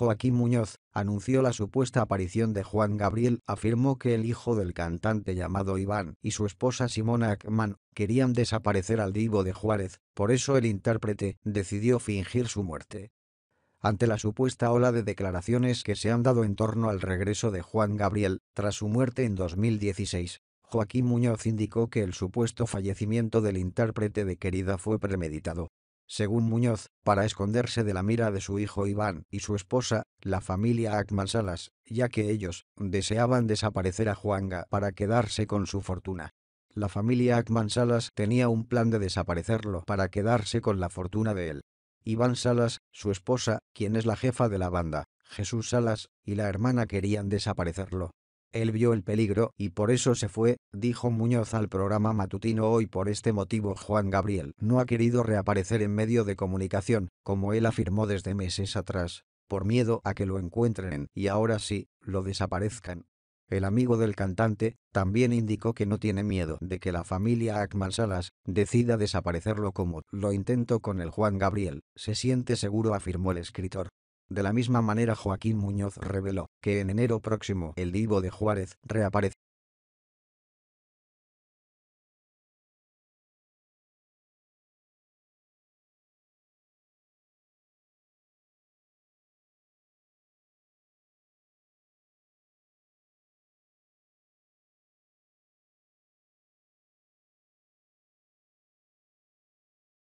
Joaquín Muñoz, anunció la supuesta aparición de Juan Gabriel, afirmó que el hijo del cantante llamado Iván y su esposa Simona Ackman querían desaparecer al divo de Juárez, por eso el intérprete decidió fingir su muerte. Ante la supuesta ola de declaraciones que se han dado en torno al regreso de Juan Gabriel, tras su muerte en 2016, Joaquín Muñoz indicó que el supuesto fallecimiento del intérprete de Querida fue premeditado, según Muñoz, para esconderse de la mira de su hijo Iván y su esposa, la familia Akman Salas, ya que ellos deseaban desaparecer a Juanga para quedarse con su fortuna. La familia Akman Salas tenía un plan de desaparecerlo para quedarse con la fortuna de él. Iván Salas, su esposa, quien es la jefa de la banda, Jesús Salas, y la hermana querían desaparecerlo, él vio el peligro y por eso se fue, dijo Muñoz al programa matutino hoy por este motivo Juan Gabriel no ha querido reaparecer en medio de comunicación, como él afirmó desde meses atrás, por miedo a que lo encuentren y ahora sí, lo desaparezcan. El amigo del cantante, también indicó que no tiene miedo de que la familia Akmal Salas decida desaparecerlo como lo intento con el Juan Gabriel, se siente seguro afirmó el escritor. De la misma manera Joaquín Muñoz reveló que en enero próximo el divo de Juárez reaparece.